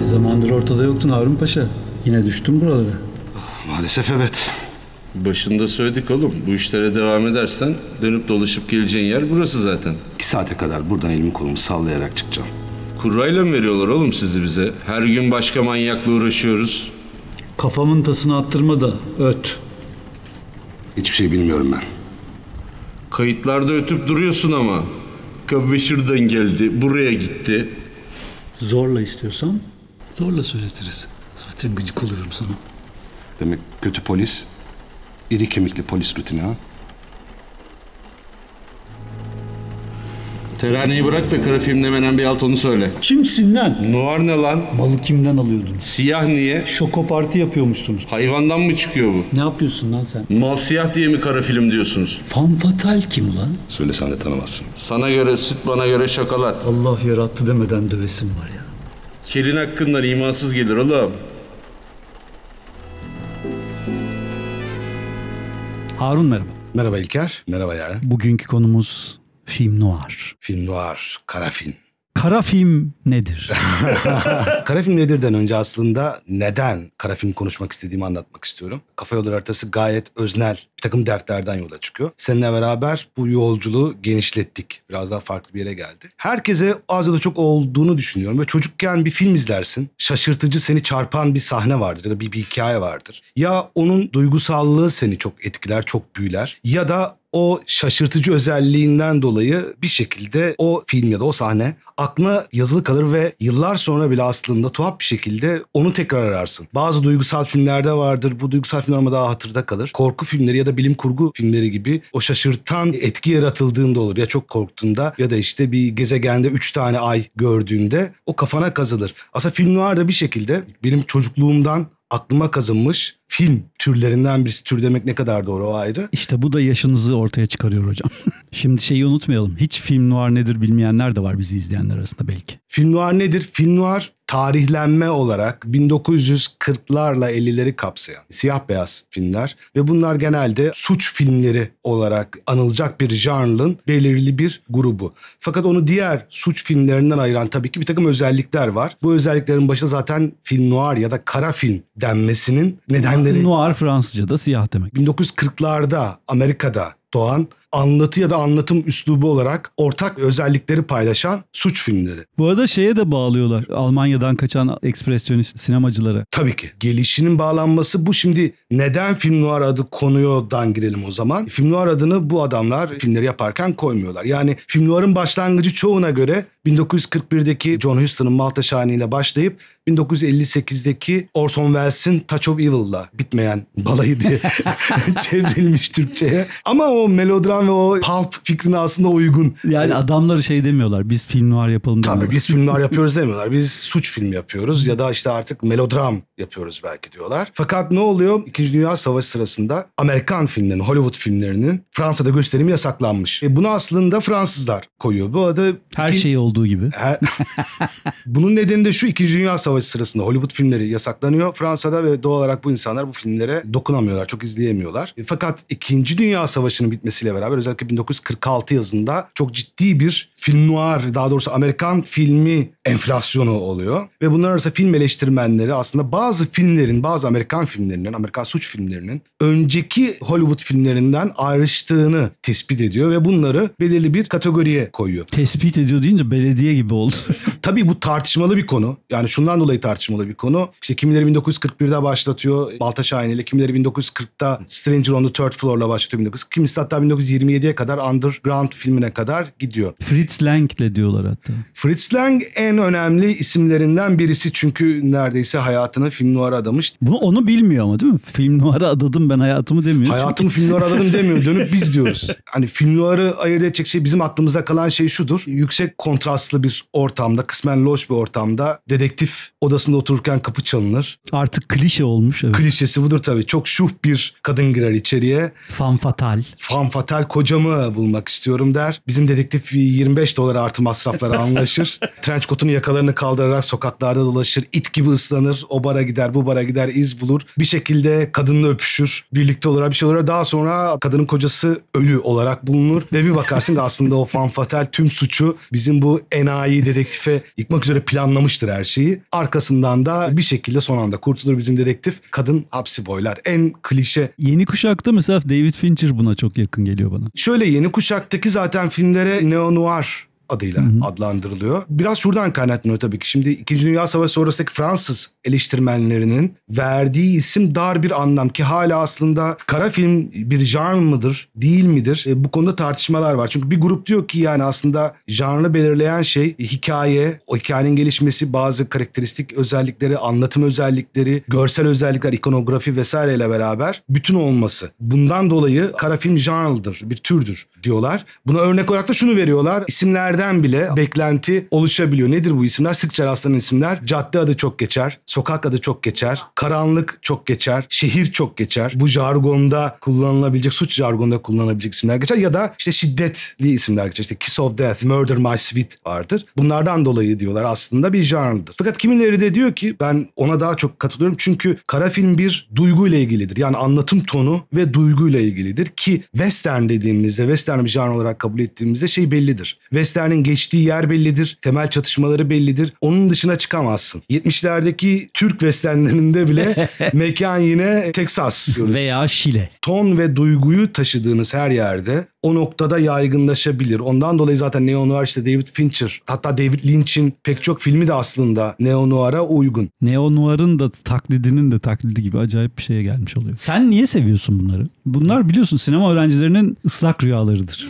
Ne zamandır ortada yoktun Harun Paşa. Yine düştün buralara. Maalesef evet. Başında söyledik oğlum. Bu işlere devam edersen dönüp dolaşıp geleceğin yer burası zaten. İki saate kadar buradan elimi kolumu sallayarak çıkacağım. Kurayla mı veriyorlar oğlum sizi bize? Her gün başka manyakla uğraşıyoruz. Kafamın tasını attırma da öt. Hiçbir şey bilmiyorum ben. Kayıtlarda ötüp duruyorsun ama. Kahve şuradan geldi, buraya gitti. Zorla istiyorsan zorla söyletiriz. Zaten gıcık oluyorum sana. Demek kötü polis, iri kemikli polis rutini ha? Teraneyi bırak da kara filmde menen bir alt onu söyle. Kimsin lan? Noir ne lan? Malı kimden alıyordun? Siyah niye? Şoko parti yapıyormuşsunuz. Hayvandan mı çıkıyor bu? Ne yapıyorsun lan sen? Mal siyah diye mi kara film diyorsunuz? Fan fatal kim lan? sen de tanımazsın. Sana göre süt bana göre şakalat. Allah yarattı demeden dövesim var ya. Kelin hakkından imansız gelir oğlum. Harun merhaba. Merhaba İlker. Merhaba Yaren. Bugünkü konumuz Film noir. Film noir, kara film. Kara film nedir? kara film nedir'den önce aslında neden kara film konuşmak istediğimi anlatmak istiyorum. Kafa Yolları Haritası gayet öznel bir takım dertlerden yola çıkıyor. Seninle beraber bu yolculuğu genişlettik. Biraz daha farklı bir yere geldi. Herkese az ya da çok olduğunu düşünüyorum. Ve çocukken bir film izlersin. Şaşırtıcı seni çarpan bir sahne vardır ya da bir, bir hikaye vardır. Ya onun duygusallığı seni çok etkiler, çok büyüler. Ya da o şaşırtıcı özelliğinden dolayı bir şekilde o film ya da o sahne aklına yazılı kalır ve yıllar sonra bile aslında tuhaf bir şekilde onu tekrar ararsın. Bazı duygusal filmlerde vardır. Bu duygusal filmler ama daha hatırda kalır. Korku filmleri ya da bilim kurgu filmleri gibi o şaşırtan etki yaratıldığında olur. Ya çok korktuğunda ya da işte bir gezegende üç tane ay gördüğünde o kafana kazılır. Aslında film noir da bir şekilde benim çocukluğumdan aklıma kazınmış film türlerinden birisi tür demek ne kadar doğru o ayrı. İşte bu da yaşınızı ortaya çıkarıyor hocam. Şimdi şeyi unutmayalım. Hiç film noir nedir bilmeyenler de var bizi izleyenler arasında belki. Film noir nedir? Film noir tarihlenme olarak 1940'larla 50'leri kapsayan siyah beyaz filmler ve bunlar genelde suç filmleri olarak anılacak bir janrın belirli bir grubu. Fakat onu diğer suç filmlerinden ayıran tabii ki bir takım özellikler var. Bu özelliklerin başında zaten film noir ya da kara film denmesinin neden filmleri. Noir Fransızca da siyah demek. 1940'larda Amerika'da doğan anlatı ya da anlatım üslubu olarak ortak özellikleri paylaşan suç filmleri. Bu arada şeye de bağlıyorlar Almanya'dan kaçan ekspresyonist sinemacıları. Tabii ki. Gelişinin bağlanması bu şimdi neden film noir adı konuyordan girelim o zaman. Film noir adını bu adamlar filmleri yaparken koymuyorlar. Yani film noir'ın başlangıcı çoğuna göre 1941'deki John Huston'un Malta Şahane ile başlayıp 1958'deki Orson Welles'in Touch of Evil'la bitmeyen balayı diye çevrilmiş Türkçe'ye. Ama o melodram ve o pulp fikrine aslında uygun. Yani hani adamları şey demiyorlar biz film noir yapalım demiyorlar. Tabii biz film noir yapıyoruz demiyorlar. Biz suç filmi yapıyoruz ya da işte artık melodram yapıyoruz belki diyorlar. Fakat ne oluyor? İkinci Dünya Savaşı sırasında Amerikan filmlerinin, Hollywood filmlerinin Fransa'da gösterimi yasaklanmış. E bunu aslında Fransızlar koyuyor. Bu arada... Her iki... şeyi oldu olduğu gibi. Her, bunun nedeni de şu İkinci Dünya Savaşı sırasında Hollywood filmleri yasaklanıyor Fransa'da ve doğal olarak bu insanlar bu filmlere dokunamıyorlar. Çok izleyemiyorlar. E, fakat İkinci Dünya Savaşı'nın bitmesiyle beraber özellikle 1946 yazında çok ciddi bir film noir daha doğrusu Amerikan filmi enflasyonu oluyor. Ve bunlar arasında film eleştirmenleri aslında bazı filmlerin bazı Amerikan filmlerinin Amerikan suç filmlerinin önceki Hollywood filmlerinden ayrıştığını tespit ediyor ve bunları belirli bir kategoriye koyuyor. Tespit ediyor deyince belediye gibi oldu. Tabii bu tartışmalı bir konu. Yani şundan dolayı tartışmalı bir konu. İşte kimileri 1941'de başlatıyor Baltaşahane ile, kimileri 1940'ta Stranger on the Third Floor'la başlatıyor 1940. Kimisi hatta 1927'ye kadar Underground filmine kadar gidiyor. Fritz Lang'le diyorlar hatta. Fritz Lang en önemli isimlerinden birisi çünkü neredeyse hayatını film noir'a adamış. Bu onu bilmiyor ama değil mi? Film noir'a adadım ben hayatımı demiyor. Hayatımı film noir'a adadım demiyor. Dönüp biz diyoruz. Hani film noir'ı ayırt edecek şey bizim aklımızda kalan şey şudur. Yüksek kontrat aslı bir ortamda, kısmen loş bir ortamda dedektif odasında otururken kapı çalınır. Artık klişe olmuş. Evet. Klişesi budur tabii. Çok şuh bir kadın girer içeriye. Fan fatal. Fan fatal kocamı bulmak istiyorum der. Bizim dedektif 25 dolar artı masraflara anlaşır. Trench kotunu yakalarını kaldırarak sokaklarda dolaşır. it gibi ıslanır. O bara gider, bu bara gider, iz bulur. Bir şekilde kadınla öpüşür. Birlikte olur, bir şey olur. daha sonra kadının kocası ölü olarak bulunur. Ve bir bakarsın aslında o fan fatal tüm suçu bizim bu enayi dedektife yıkmak üzere planlamıştır her şeyi. Arkasından da bir şekilde son anda kurtulur bizim dedektif. Kadın hapsi boylar. En klişe. Yeni kuşakta mesela David Fincher buna çok yakın geliyor bana. Şöyle yeni kuşaktaki zaten filmlere neo-noir adıyla hı hı. adlandırılıyor. Biraz şuradan kaynaklanıyor tabii ki. Şimdi İkinci Dünya Savaşı sonrasındaki Fransız eleştirmenlerinin verdiği isim dar bir anlam ki hala aslında kara film bir jan mıdır, değil midir? E, bu konuda tartışmalar var. Çünkü bir grup diyor ki yani aslında janrı belirleyen şey hikaye, o hikayenin gelişmesi, bazı karakteristik özellikleri, anlatım özellikleri, görsel özellikler, ikonografi vesaireyle beraber bütün olması. Bundan dolayı kara film janrıdır, bir türdür diyorlar. Buna örnek olarak da şunu veriyorlar. İsimler isimlerden bile beklenti oluşabiliyor. Nedir bu isimler? Sıkça rastlanan isimler. Cadde adı çok geçer, sokak adı çok geçer, karanlık çok geçer, şehir çok geçer. Bu jargonda kullanılabilecek, suç jargonda kullanılabilecek isimler geçer ya da işte şiddetli isimler geçer. İşte Kiss of Death, Murder My Sweet vardır. Bunlardan dolayı diyorlar aslında bir janrdır. Fakat kimileri de diyor ki ben ona daha çok katılıyorum çünkü kara film bir duyguyla ilgilidir. Yani anlatım tonu ve duyguyla ilgilidir ki western dediğimizde, western bir janr olarak kabul ettiğimizde şey bellidir. Western Hastanenin geçtiği yer bellidir. Temel çatışmaları bellidir. Onun dışına çıkamazsın. 70'lerdeki Türk westernlerinde bile mekan yine Texas Veya Şile. Ton ve duyguyu taşıdığınız her yerde o noktada yaygınlaşabilir. Ondan dolayı zaten Neo Noir işte David Fincher hatta David Lynch'in pek çok filmi de aslında Neo Noir'a uygun. Neo Noir'ın da taklidinin de taklidi gibi acayip bir şeye gelmiş oluyor. Sen niye seviyorsun bunları? Bunlar biliyorsun sinema öğrencilerinin ıslak rüyalarıdır.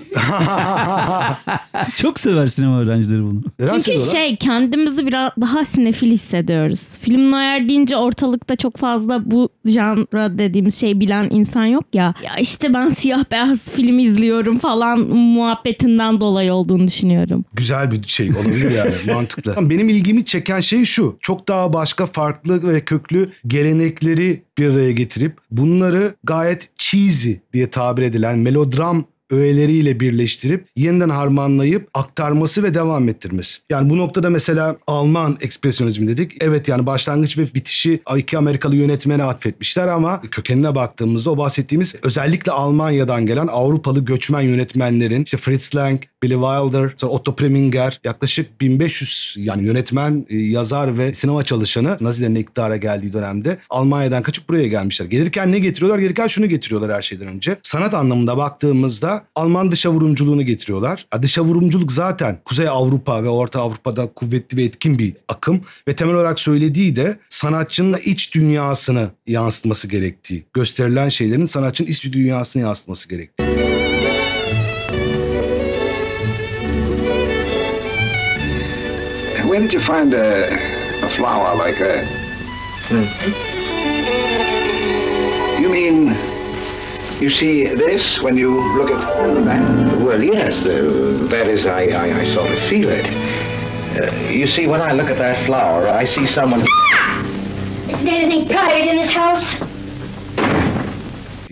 çok sever sinema öğrencileri bunu. Çünkü şey kendimizi biraz daha sinefil hissediyoruz. Film Noir deyince ortalıkta çok fazla bu janra dediğimiz şey bilen insan yok ya. Ya işte ben siyah beyaz film izliyorum yapıyorum falan muhabbetinden dolayı olduğunu düşünüyorum. Güzel bir şey olabilir yani mantıklı. Benim ilgimi çeken şey şu. Çok daha başka farklı ve köklü gelenekleri bir araya getirip bunları gayet cheesy diye tabir edilen melodram öğeleriyle birleştirip yeniden harmanlayıp aktarması ve devam ettirmesi. Yani bu noktada mesela Alman ekspresyonizmi dedik. Evet yani başlangıç ve bitişi iki Amerikalı yönetmene atfetmişler ama kökenine baktığımızda o bahsettiğimiz özellikle Almanya'dan gelen Avrupalı göçmen yönetmenlerin işte Fritz Lang, Billy Wilder, Otto Preminger yaklaşık 1500 yani yönetmen, e, yazar ve sinema çalışanı Nazilerin iktidara geldiği dönemde Almanya'dan kaçıp buraya gelmişler. Gelirken ne getiriyorlar? Gelirken şunu getiriyorlar her şeyden önce. Sanat anlamında baktığımızda Alman dışa vurumculuğunu getiriyorlar. Dışa vurumculuk zaten Kuzey Avrupa ve Orta Avrupa'da kuvvetli ve etkin bir akım ve temel olarak söylediği de sanatçının iç dünyasını yansıtması gerektiği. Gösterilen şeylerin sanatçının iç dünyasını yansıtması gerektiği. Where did you find a, a flower like that? Hmm. You see this when you look at that? Well, yes, uh, that is, I, I, I, sort of feel it. Uh, you see, when I look at that flower, I see someone... Is there anything private in this house?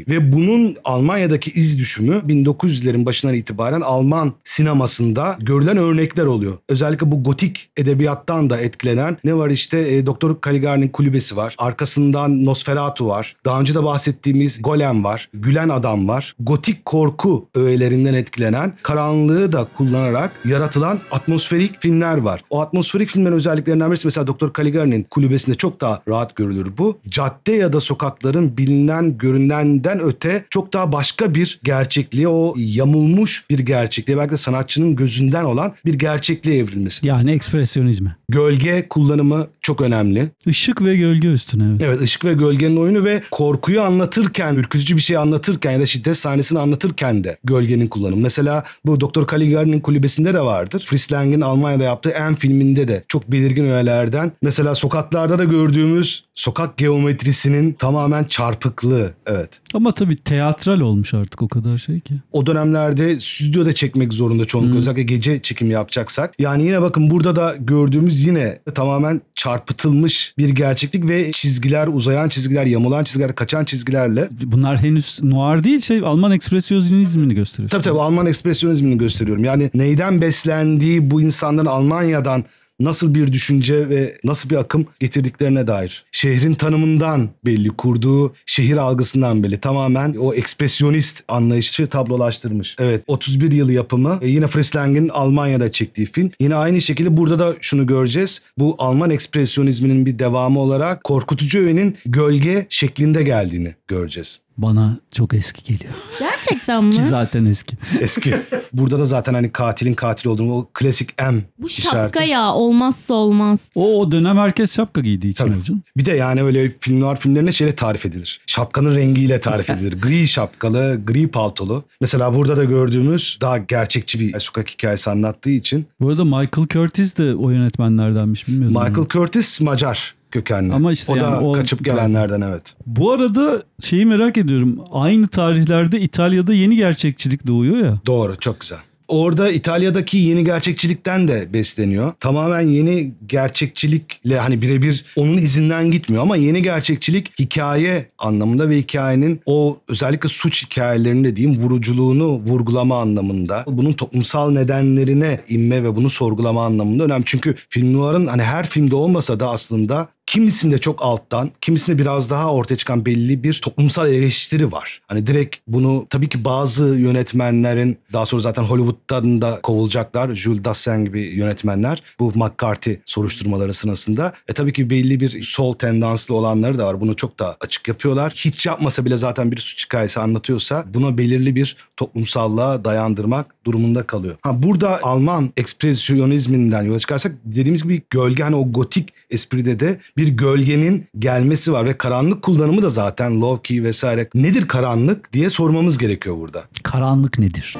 Ve bunun Almanya'daki iz düşümü 1900'lerin başından itibaren Alman sinemasında görülen örnekler oluyor. Özellikle bu gotik edebiyattan da etkilenen ne var işte e, Doktor Caligari'nin kulübesi var. Arkasından Nosferatu var. Daha önce de bahsettiğimiz Golem var. Gülen Adam var. Gotik korku öğelerinden etkilenen karanlığı da kullanarak yaratılan atmosferik filmler var. O atmosferik filmlerin özelliklerinden birisi mesela Doktor Caligari'nin kulübesinde çok daha rahat görülür bu. Cadde ya da sokakların bilinen görünenden gerçekten öte çok daha başka bir gerçekliğe o yamulmuş bir gerçekliğe belki de sanatçının gözünden olan bir gerçekliğe evrilmesi. Yani ekspresyonizme. Gölge kullanımı çok önemli. Işık ve gölge üstüne. Evet. evet ışık ve gölgenin oyunu ve korkuyu anlatırken, ürkütücü bir şey anlatırken ya da şiddet sahnesini anlatırken de gölgenin kullanımı. Mesela bu Doktor Caligari'nin kulübesinde de vardır. Fritz Lang'in Almanya'da yaptığı En filminde de çok belirgin öğelerden. Mesela sokaklarda da gördüğümüz sokak geometrisinin tamamen çarpıklığı. Evet. Ama ama tabii teatral olmuş artık o kadar şey ki. O dönemlerde stüdyoda çekmek zorunda çoğunlukla. Hmm. Özellikle gece çekim yapacaksak. Yani yine bakın burada da gördüğümüz yine tamamen çarpıtılmış bir gerçeklik ve çizgiler, uzayan çizgiler, yamulan çizgiler, kaçan çizgilerle. Bunlar henüz noir değil şey Alman ekspresyonizmini gösteriyor. Tabii tabii Alman ekspresyonizmini gösteriyorum. Yani neyden beslendiği bu insanların Almanya'dan nasıl bir düşünce ve nasıl bir akım getirdiklerine dair. Şehrin tanımından belli, kurduğu şehir algısından belli. Tamamen o ekspresyonist anlayışı tablolaştırmış. Evet, 31 yılı yapımı. E, yine Fritz Lang'in Almanya'da çektiği film. Yine aynı şekilde burada da şunu göreceğiz. Bu Alman ekspresyonizminin bir devamı olarak korkutucu öğenin gölge şeklinde geldiğini göreceğiz. Bana çok eski geliyor. Gerçekten mi? Ki zaten eski. Eski. Burada da zaten hani katilin katil olduğunu o klasik M Bu şapka işareti. ya olmazsa olmaz. O, o dönem herkes şapka giydi. için Tabii. hocam. Bir de yani öyle film noir filmlerine şeyle tarif edilir. Şapkanın rengiyle tarif edilir. gri şapkalı, gri paltolu. Mesela burada da gördüğümüz daha gerçekçi bir sokak hikayesi anlattığı için. Bu arada Michael Curtis de o yönetmenlerdenmiş bilmiyorum. Michael onu. Curtis Macar kökenli. Ama işte o yani da o, kaçıp gelenlerden evet. Bu arada şeyi merak ediyorum. Aynı tarihlerde İtalya'da yeni gerçekçilik doğuyor ya. Doğru çok güzel. Orada İtalya'daki yeni gerçekçilikten de besleniyor. Tamamen yeni gerçekçilikle hani birebir onun izinden gitmiyor ama yeni gerçekçilik hikaye anlamında ve hikayenin o özellikle suç hikayelerinde diyeyim vuruculuğunu vurgulama anlamında bunun toplumsal nedenlerine inme ve bunu sorgulama anlamında önemli. Çünkü film noir'ın hani her filmde olmasa da aslında kimisinde çok alttan, kimisinde biraz daha ortaya çıkan belli bir toplumsal eleştiri var. Hani direkt bunu tabii ki bazı yönetmenlerin daha sonra zaten Hollywood'dan da kovulacaklar. Jules Dassin gibi yönetmenler bu McCarthy soruşturmaları sırasında. E tabii ki belli bir sol tendanslı olanları da var. Bunu çok da açık yapıyorlar. Hiç yapmasa bile zaten bir suç hikayesi anlatıyorsa buna belirli bir toplumsallığa dayandırmak durumunda kalıyor. Ha burada Alman ekspresyonizminden yola çıkarsak dediğimiz gibi gölge hani o gotik espride de bir gölgenin gelmesi var ve karanlık kullanımı da zaten key vesaire nedir karanlık diye sormamız gerekiyor burada. Karanlık nedir?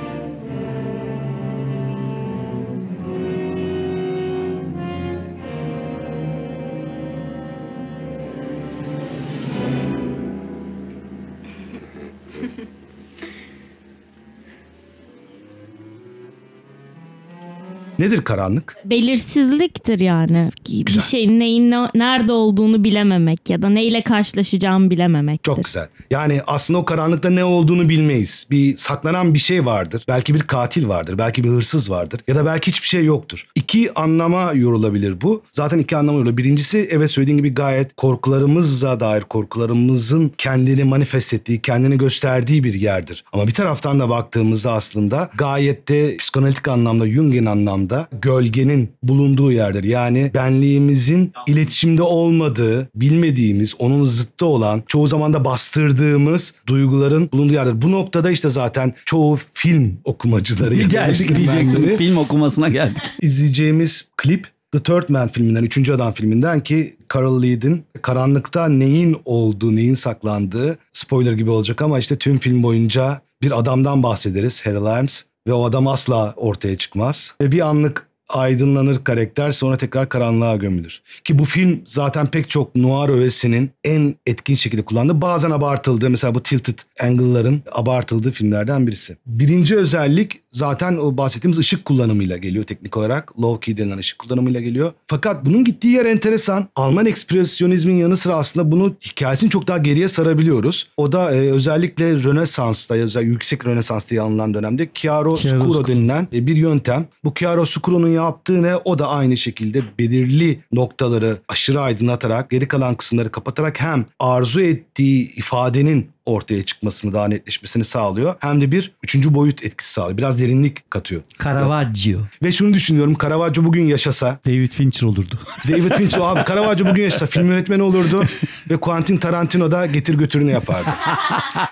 Nedir karanlık? Belirsizliktir yani. Güzel. Bir şeyin neyin ne, nerede olduğunu bilememek ya da neyle karşılaşacağımı bilememek. Çok güzel. Yani aslında o karanlıkta ne olduğunu bilmeyiz. Bir saklanan bir şey vardır. Belki bir katil vardır. Belki bir hırsız vardır. Ya da belki hiçbir şey yoktur. İki anlama yorulabilir bu. Zaten iki anlama yorulabilir. Birincisi evet söylediğin gibi gayet korkularımıza dair korkularımızın kendini manifest ettiği, kendini gösterdiği bir yerdir. Ama bir taraftan da baktığımızda aslında gayet de psikanalitik anlamda, Jung'in anlamda aslında gölgenin bulunduğu yerdir. Yani benliğimizin iletişimde olmadığı, bilmediğimiz, onun zıttı olan, çoğu zaman da bastırdığımız duyguların bulunduğu yerdir. Bu noktada işte zaten çoğu film okumacıları geldik diyecektim. Film okumasına geldik. İzleyeceğimiz klip The Third Man filminden, Üçüncü Adam filminden ki Carol Lee'din. karanlıkta neyin olduğu, neyin saklandığı spoiler gibi olacak ama işte tüm film boyunca bir adamdan bahsederiz. Harry Limes ve o adam asla ortaya çıkmaz. Ve bir anlık aydınlanır karakter sonra tekrar karanlığa gömülür. Ki bu film zaten pek çok noir öğesinin en etkin şekilde kullandığı bazen abartıldığı mesela bu tilted angle'ların abartıldığı filmlerden birisi. Birinci özellik zaten o bahsettiğimiz ışık kullanımıyla geliyor teknik olarak. Low key denen ışık kullanımıyla geliyor. Fakat bunun gittiği yer enteresan. Alman ekspresyonizmin yanı sıra aslında bunu hikayesini çok daha geriye sarabiliyoruz. O da e, özellikle Rönesans'ta, özellikle yüksek Rönesans'ta diye dönemde Chiaro Scuro denilen e, bir yöntem. Bu Chiaro Scuro'nun yaptığı ne? O da aynı şekilde belirli noktaları aşırı aydınlatarak, geri kalan kısımları kapatarak hem arzu ettiği ifadenin ortaya çıkmasını daha netleşmesini sağlıyor. Hem de bir üçüncü boyut etkisi sağlıyor. Biraz derinlik katıyor. Caravaggio. Ve şunu düşünüyorum Caravaggio bugün yaşasa. David Fincher olurdu. David Fincher abi Caravaggio bugün yaşasa film yönetmeni olurdu. ve Quentin Tarantino da getir götürünü yapardı.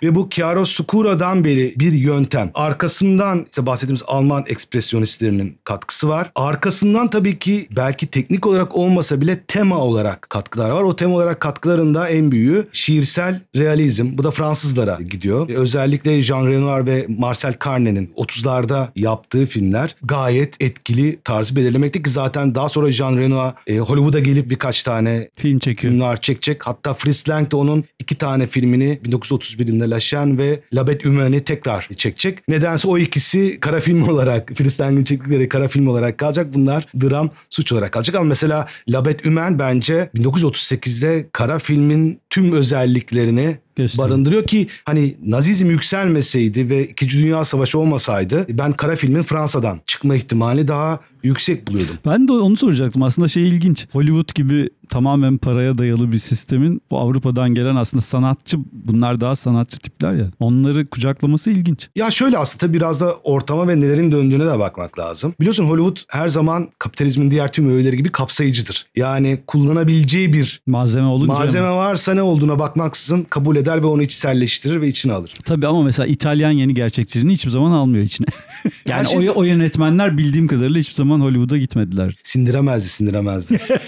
ve bu Chiarosura'dan beri bir yöntem. Arkasından işte bahsettiğimiz Alman ekspresyonistlerinin katkısı var. Arkasından tabii ki belki teknik olarak olmasa bile tema olarak katkılar var. O tema olarak katkılarında en büyüğü şiirsel realizm. Bu da Fransızlara gidiyor. E, özellikle Jean Renoir ve Marcel Carné'nin 30'larda yaptığı filmler gayet etkili tarzı belirlemekte ki zaten daha sonra Jean Renoir e, Hollywood'a gelip birkaç tane film çekiyor. Filmler çekecek. Hatta Fritz Lang de onun iki tane filmini 1931 yılında La Chaîne ve La Bête Humaine'i tekrar çekecek. Nedense o ikisi kara film olarak Fritz Lang'ın çektikleri kara film olarak kalacak. Bunlar dram suç olarak kalacak ama mesela La Bête Humaine bence 1938'de kara filmin tüm özelliklerini Gösteriyor. barındırıyor ki hani Nazizm yükselmeseydi ve İkinci Dünya Savaşı olmasaydı ben kara filmin Fransa'dan çıkma ihtimali daha yüksek buluyordum. Ben de onu soracaktım. Aslında şey ilginç. Hollywood gibi tamamen paraya dayalı bir sistemin bu Avrupa'dan gelen aslında sanatçı bunlar daha sanatçı tipler ya. Onları kucaklaması ilginç. Ya şöyle aslında biraz da ortama ve nelerin döndüğüne de bakmak lazım. Biliyorsun Hollywood her zaman kapitalizmin diğer tüm öğeleri gibi kapsayıcıdır. Yani kullanabileceği bir malzeme olunca malzeme mi? varsa ne olduğuna bakmaksızın kabul eder ve onu içselleştirir ve içine alır. Tabii ama mesela İtalyan yeni gerçekçiliğini hiçbir zaman almıyor içine. yani şey... o, o yönetmenler bildiğim kadarıyla hiçbir zaman zaman Hollywood'a gitmediler. Sindiremezdi, sindiremezdi.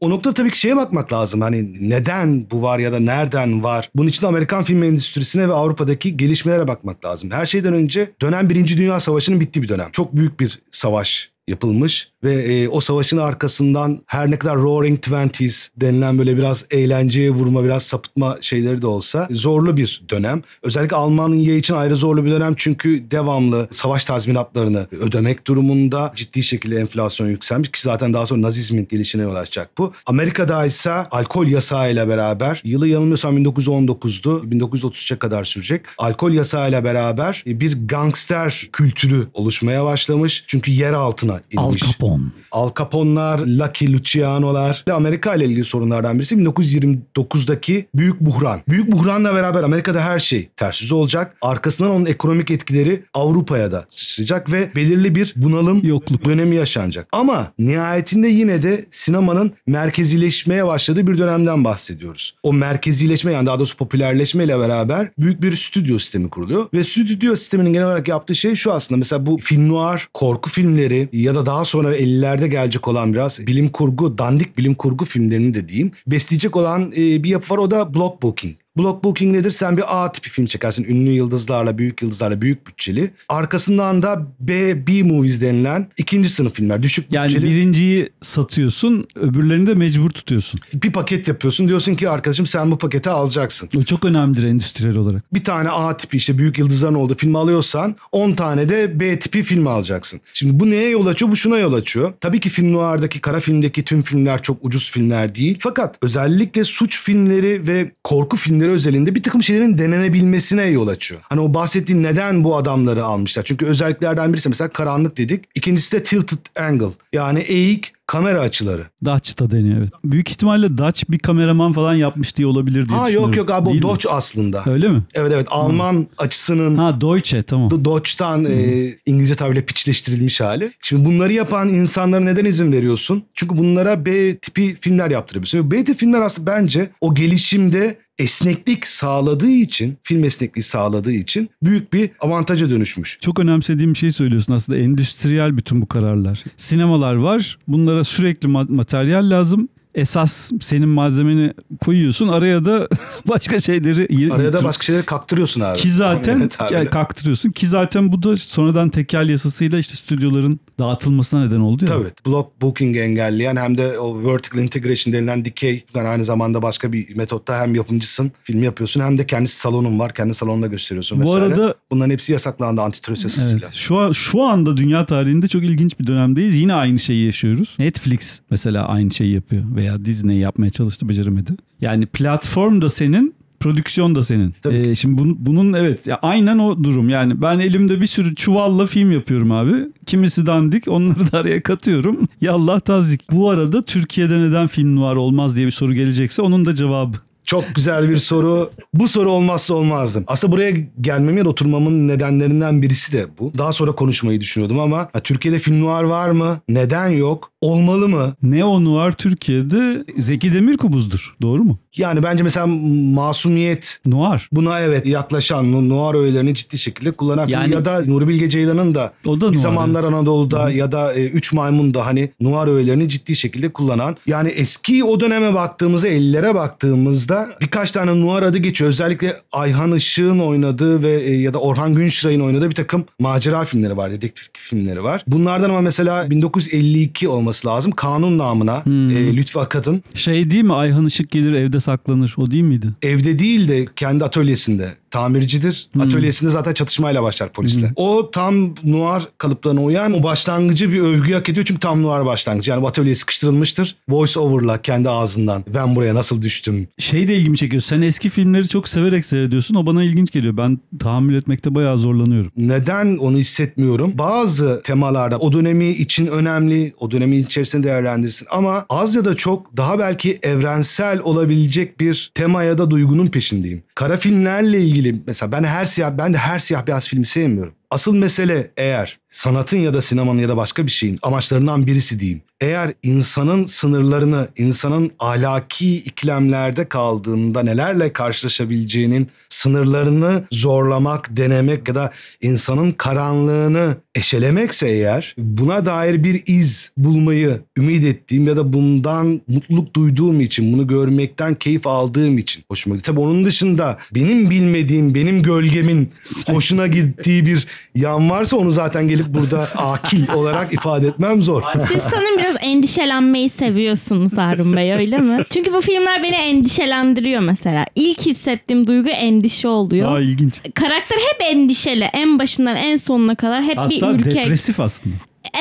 o nokta tabii ki şeye bakmak lazım. Hani neden bu var ya da nereden var? Bunun için Amerikan film endüstrisine ve Avrupa'daki gelişmelere bakmak lazım. Her şeyden önce dönem Birinci Dünya Savaşı'nın bittiği bir dönem. Çok büyük bir savaş yapılmış ve e, o savaşın arkasından her ne kadar Roaring Twenties denilen böyle biraz eğlenceye vurma, biraz sapıtma şeyleri de olsa zorlu bir dönem. Özellikle Almanya için ayrı zorlu bir dönem çünkü devamlı savaş tazminatlarını ödemek durumunda ciddi şekilde enflasyon yükselmiş ki zaten daha sonra Nazizmin gelişine yol açacak bu. Amerika'da ise alkol yasağıyla beraber yılı yanılmıyorsam 1919'du 1933'e kadar sürecek. Alkol yasağıyla beraber bir gangster kültürü oluşmaya başlamış. Çünkü yer altına inmiş. Al Capone. Capone. Al Capone'lar, Lucky Luciano'lar Amerika ile ilgili sorunlardan birisi 1929'daki büyük buhran. Büyük buhranla beraber Amerika'da her şey ters yüz olacak. Arkasından onun ekonomik etkileri Avrupa'ya da sıçrayacak ve belirli bir bunalım yokluk dönemi yaşanacak. Ama nihayetinde yine de sinemanın merkezileşmeye başladığı bir dönemden bahsediyoruz. O merkezileşme yani daha doğrusu popülerleşme ile beraber büyük bir stüdyo sistemi kuruluyor ve stüdyo sisteminin genel olarak yaptığı şey şu aslında mesela bu film noir, korku filmleri ya da daha sonra 50'lerde gelecek olan biraz bilim kurgu, dandik bilim kurgu filmlerini de diyeyim. Besleyecek olan e, bir yapı var o da block booking. Block booking nedir? Sen bir A tipi film çekersin. Ünlü yıldızlarla, büyük yıldızlarla, büyük bütçeli. Arkasından da B, B movies denilen ikinci sınıf filmler. Düşük yani bütçeli. Yani birinciyi satıyorsun, öbürlerini de mecbur tutuyorsun. Bir paket yapıyorsun. Diyorsun ki arkadaşım sen bu paketi alacaksın. O çok önemlidir endüstriyel olarak. Bir tane A tipi işte büyük yıldızların olduğu film alıyorsan 10 tane de B tipi film alacaksın. Şimdi bu neye yol açıyor? Bu şuna yol açıyor. Tabii ki film noir'daki, kara filmdeki tüm filmler çok ucuz filmler değil. Fakat özellikle suç filmleri ve korku filmleri aileleri özelinde bir takım şeylerin denenebilmesine yol açıyor. Hani o bahsettiğin neden bu adamları almışlar? Çünkü özelliklerden birisi mesela karanlık dedik. İkincisi de tilted angle. Yani eğik kamera açıları. Dutch da deniyor evet. Büyük ihtimalle Dutch bir kameraman falan yapmış diye olabilir diye ha, düşünüyorum. Yok yok abi Değil o Dutch aslında. Öyle mi? Evet evet Alman hmm. açısının. Ha Deutsche tamam. Dutch'tan hmm. e, İngilizce tabirle piçleştirilmiş hali. Şimdi bunları yapan insanlara neden izin veriyorsun? Çünkü bunlara B tipi filmler yaptırabiliyorsun. B tipi filmler aslında bence o gelişimde esneklik sağladığı için, film esnekliği sağladığı için büyük bir avantaja dönüşmüş. Çok önemsediğim şey söylüyorsun aslında endüstriyel bütün bu kararlar. Sinemalar var. Bunlara sürekli materyal lazım esas senin malzemeni koyuyorsun. Araya da başka şeyleri Araya da başka şeyleri kaktırıyorsun abi. Ki zaten yani kaktırıyorsun ki zaten bu da sonradan tekel yasasıyla işte stüdyoların dağıtılmasına neden oldu ya. Tabii. Block booking engelleyen hem de o vertical integration denilen dikey yani aynı zamanda başka bir metotta hem yapımcısın, film yapıyorsun hem de kendi salonun var. Kendi salonunda gösteriyorsun bu arada bunların hepsi yasaklandı antitrust yasasıyla. Evet, şu an şu anda dünya tarihinde çok ilginç bir dönemdeyiz. Yine aynı şeyi yaşıyoruz. Netflix mesela aynı şeyi yapıyor ve veya Disney yapmaya çalıştı beceremedi. Yani platform da senin prodüksiyon da senin. Ee, şimdi bun, bunun evet ya aynen o durum. Yani ben elimde bir sürü çuvalla film yapıyorum abi. Kimisi dandik onları da araya katıyorum. Yallah tazik. Bu arada Türkiye'de neden film var olmaz diye bir soru gelecekse onun da cevabı. Çok güzel bir soru. Bu soru olmazsa olmazdım. Aslında buraya gelmemin, oturmamın nedenlerinden birisi de bu. Daha sonra konuşmayı düşünüyordum ama ha, Türkiye'de film noir var mı? Neden yok? Olmalı mı? Neo noir Türkiye'de Zeki Demirkubuz'dur. Doğru mu? Yani bence mesela masumiyet Noir. Buna evet yaklaşan Noir öğelerini ciddi şekilde kullanan yani, ya da Nuri Bilge Ceylan'ın da, o da bir noir. zamanlar Anadolu'da Hı. ya da e, Üç Maymun da hani Noir öğelerini ciddi şekilde kullanan. Yani eski o döneme baktığımızda ellere baktığımızda birkaç tane Noir adı geçiyor. Özellikle Ayhan Işık'ın oynadığı ve e, ya da Orhan Günçray'ın oynadığı bir takım macera filmleri var, dedektif filmleri var. Bunlardan ama mesela 1952 olması lazım. Kanun namına hmm. e, Lütfü Akad'ın. Şey değil mi Ayhan Işık gelir evde saklanır o değil miydi? Evde değil de kendi atölyesinde tamircidir. Hmm. Atölyesinde zaten çatışmayla başlar polisle. Hmm. O tam noir kalıplarına uyan o başlangıcı bir övgü hak ediyor. Çünkü tam noir başlangıcı. Yani atölyeye sıkıştırılmıştır. Voice over'la kendi ağzından ben buraya nasıl düştüm. Şey de ilgimi çekiyor. Sen eski filmleri çok severek seyrediyorsun. O bana ilginç geliyor. Ben tahammül etmekte bayağı zorlanıyorum. Neden onu hissetmiyorum? Bazı temalarda o dönemi için önemli. O dönemi içerisinde değerlendirsin. Ama az ya da çok daha belki evrensel olabilecek bir tema ya da duygunun peşindeyim. Kara filmlerle ilgili film mesela ben her siyah ben de her siyah beyaz filmi sevmiyorum. Asıl mesele eğer sanatın ya da sinemanın ya da başka bir şeyin amaçlarından birisi diyeyim. Eğer insanın sınırlarını, insanın ahlaki iklimlerde kaldığında nelerle karşılaşabileceğinin sınırlarını zorlamak, denemek ya da insanın karanlığını eşelemekse eğer buna dair bir iz bulmayı ümit ettiğim ya da bundan mutluluk duyduğum için, bunu görmekten keyif aldığım için hoşuma gidiyor. Tabii onun dışında benim bilmediğim, benim gölgemin hoşuna gittiği bir yan varsa onu zaten gelip burada akil olarak ifade etmem zor. Siz sanırım biraz endişelenmeyi seviyorsunuz Harun Bey öyle mi? Çünkü bu filmler beni endişelendiriyor mesela. İlk hissettiğim duygu endişe oluyor. Aa ilginç. Karakter hep endişeli. En başından en sonuna kadar hep Asla bir ürkek. depresif aslında.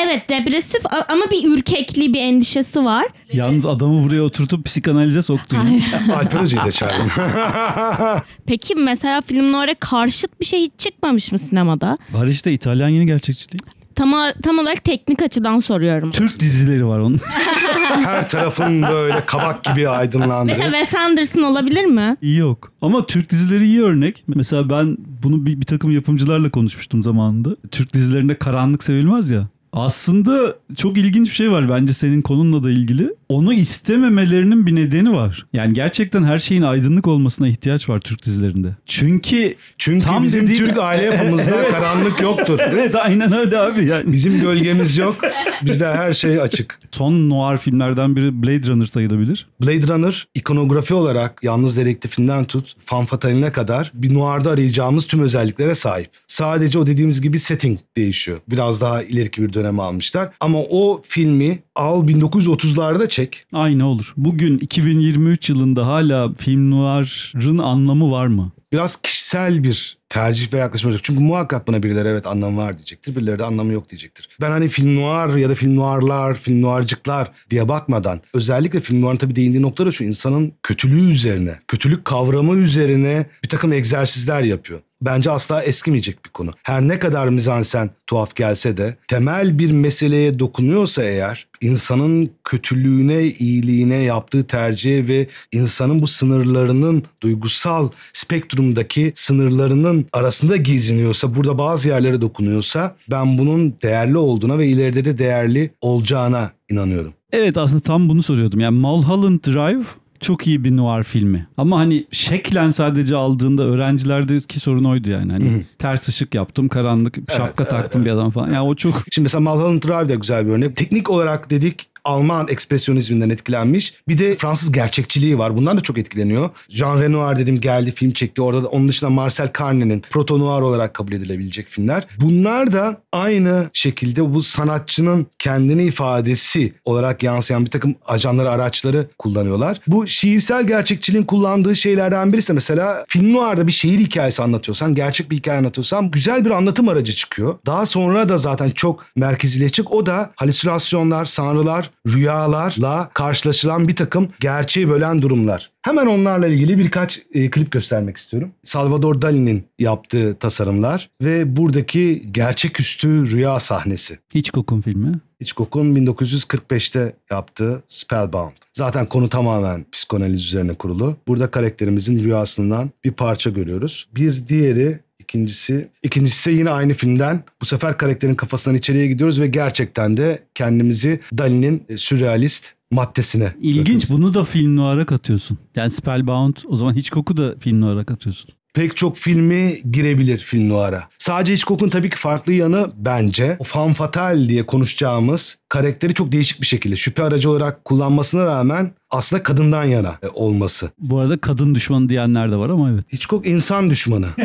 Evet depresif ama bir ürkekli bir endişesi var. Yalnız adamı buraya oturtup psikanalize soktun. Alper Hoca'yı da çağırdım. Peki mesela filmin oraya karşıt bir şey hiç çıkmamış mı sinemada? Var işte İtalyan yeni gerçekçi değil. Tam, tam olarak teknik açıdan soruyorum. Türk dizileri var onun. Her tarafın böyle kabak gibi aydınlandı. Mesela Wes Anderson olabilir mi? yok. Ama Türk dizileri iyi örnek. Mesela ben bunu bir, bir takım yapımcılarla konuşmuştum zamanında. Türk dizilerinde karanlık sevilmez ya. Aslında çok ilginç bir şey var bence senin konunla da ilgili onu istememelerinin bir nedeni var. Yani gerçekten her şeyin aydınlık olmasına ihtiyaç var Türk dizilerinde. Çünkü çünkü tam bizim dediğim... Türk aile yapımızda evet. karanlık yoktur. evet aynen öyle abi. Yani. Bizim gölgemiz yok. Bizde her şey açık. Son noir filmlerden biri Blade Runner sayılabilir. Blade Runner ikonografi olarak yalnız dedektifinden tut fan fataline kadar bir noirda arayacağımız tüm özelliklere sahip. Sadece o dediğimiz gibi setting değişiyor. Biraz daha ileriki bir döneme almışlar. Ama o filmi al 1930'larda gerçek. Aynı olur. Bugün 2023 yılında hala film noir'ın anlamı var mı? Biraz kişisel bir tercih ve yaklaşım olacak. Çünkü muhakkak buna birileri evet anlamı var diyecektir. Birileri de anlamı yok diyecektir. Ben hani film noir ya da film noirlar, film noircıklar diye bakmadan özellikle film noirin tabii değindiği nokta da şu insanın kötülüğü üzerine, kötülük kavramı üzerine bir takım egzersizler yapıyor bence asla eskimeyecek bir konu. Her ne kadar mizansen tuhaf gelse de temel bir meseleye dokunuyorsa eğer insanın kötülüğüne, iyiliğine yaptığı tercihe ve insanın bu sınırlarının duygusal spektrumdaki sınırlarının arasında geziniyorsa, burada bazı yerlere dokunuyorsa ben bunun değerli olduğuna ve ileride de değerli olacağına inanıyorum. Evet aslında tam bunu soruyordum. Yani Mulholland Drive çok iyi bir noir filmi. Ama hani şeklen sadece aldığında öğrencilerdeki sorun oydu yani. Hani Hı-hı. ters ışık yaptım, karanlık, şapka evet, taktım evet, bir adam falan. Yani o çok... Şimdi mesela Mulholland Drive de güzel bir örnek. Teknik olarak dedik Alman ekspresyonizminden etkilenmiş. Bir de Fransız gerçekçiliği var. Bundan da çok etkileniyor. Jean Renoir dedim geldi film çekti. Orada da onun dışında Marcel Carné'nin proto noir olarak kabul edilebilecek filmler. Bunlar da aynı şekilde bu sanatçının kendini ifadesi olarak yansıyan bir takım ajanları araçları kullanıyorlar. Bu şiirsel gerçekçiliğin kullandığı şeylerden birisi de mesela film noir'da bir şehir hikayesi anlatıyorsan, gerçek bir hikaye anlatıyorsan güzel bir anlatım aracı çıkıyor. Daha sonra da zaten çok merkezileşecek. O da halüsinasyonlar, sanrılar, rüyalarla karşılaşılan bir takım gerçeği bölen durumlar. Hemen onlarla ilgili birkaç e, klip göstermek istiyorum. Salvador Dali'nin yaptığı tasarımlar ve buradaki gerçeküstü rüya sahnesi. Hitchcock'un filmi. Hitchcock'un 1945'te yaptığı Spellbound. Zaten konu tamamen psikanaliz üzerine kurulu. Burada karakterimizin rüyasından bir parça görüyoruz. Bir diğeri İkincisi, ikincisi yine aynı filmden. Bu sefer karakterin kafasından içeriye gidiyoruz ve gerçekten de kendimizi Dali'nin e, sürrealist maddesine. İlginç. Bakıyoruz. Bunu da film noir'a katıyorsun. Yani Spellbound o zaman hiç koku da film noir'a katıyorsun pek çok filmi girebilir film noir'a. Sadece Hitchcock'un tabii ki farklı yanı bence o fan fatal diye konuşacağımız karakteri çok değişik bir şekilde şüphe aracı olarak kullanmasına rağmen aslında kadından yana e, olması. Bu arada kadın düşmanı diyenler de var ama evet. Hitchcock insan düşmanı.